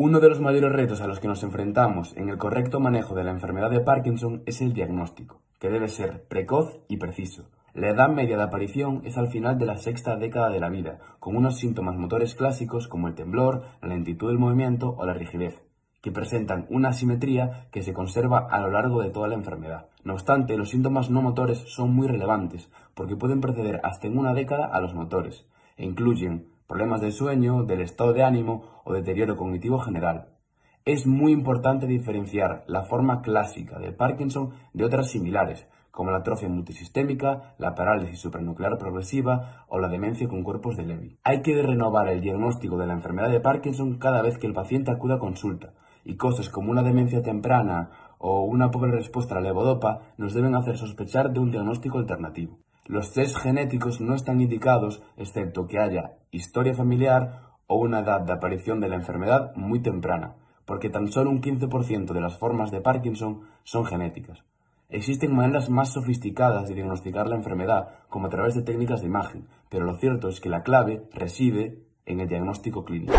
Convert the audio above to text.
Uno de los mayores retos a los que nos enfrentamos en el correcto manejo de la enfermedad de Parkinson es el diagnóstico, que debe ser precoz y preciso. La edad media de aparición es al final de la sexta década de la vida, con unos síntomas motores clásicos como el temblor, la lentitud del movimiento o la rigidez, que presentan una asimetría que se conserva a lo largo de toda la enfermedad. No obstante, los síntomas no motores son muy relevantes, porque pueden preceder hasta en una década a los motores, e incluyen problemas de sueño, del estado de ánimo o deterioro cognitivo general. Es muy importante diferenciar la forma clásica del Parkinson de otras similares, como la atrofia multisistémica, la parálisis supranuclear progresiva o la demencia con cuerpos de Levy. Hay que renovar el diagnóstico de la enfermedad de Parkinson cada vez que el paciente acuda a consulta, y cosas como una demencia temprana o una pobre respuesta a la levodopa nos deben hacer sospechar de un diagnóstico alternativo. Los test genéticos no están indicados excepto que haya historia familiar o una edad de aparición de la enfermedad muy temprana, porque tan solo un 15% de las formas de Parkinson son genéticas. Existen maneras más sofisticadas de diagnosticar la enfermedad, como a través de técnicas de imagen, pero lo cierto es que la clave reside en el diagnóstico clínico.